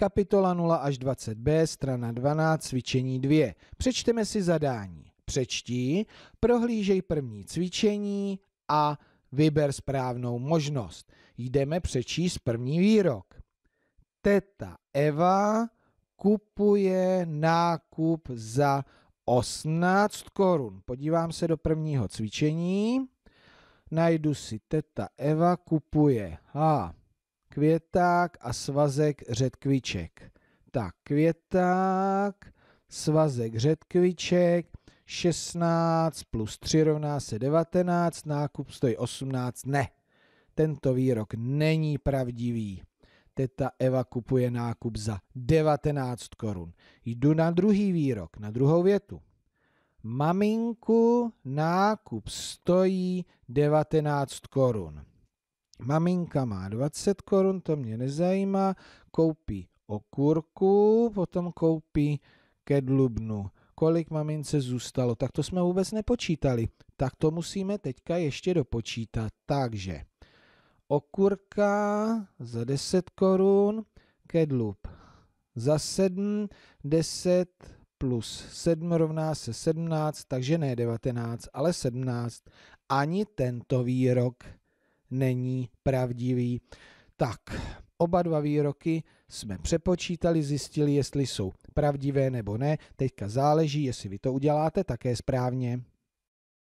kapitola 0 až 20b, strana 12, cvičení 2. Přečteme si zadání. Přečti, prohlížej první cvičení a vyber správnou možnost. Jdeme přečíst první výrok. Teta Eva kupuje nákup za 18 korun. Podívám se do prvního cvičení. Najdu si teta Eva kupuje. A květák a svazek řetkviček. Tak, květák, svazek řetkviček, 16 plus 3 rovná se 19, nákup stojí 18, ne. Tento výrok není pravdivý. Teta Eva kupuje nákup za 19 korun. Jdu na druhý výrok, na druhou větu. Maminku nákup stojí 19 korun. Maminka má 20 korun, to mě nezajímá, koupí okurku, potom koupí kedlubnu. Kolik mamince zůstalo, tak to jsme vůbec nepočítali. Tak to musíme teďka ještě dopočítat. Takže okurka za 10 korun, kedlub za 7, 10 plus 7 rovná se 17, takže ne 19, ale 17. Ani tento výrok není pravdivý. Tak, oba dva výroky jsme přepočítali, zjistili, jestli jsou pravdivé nebo ne. Teďka záleží, jestli vy to uděláte také správně.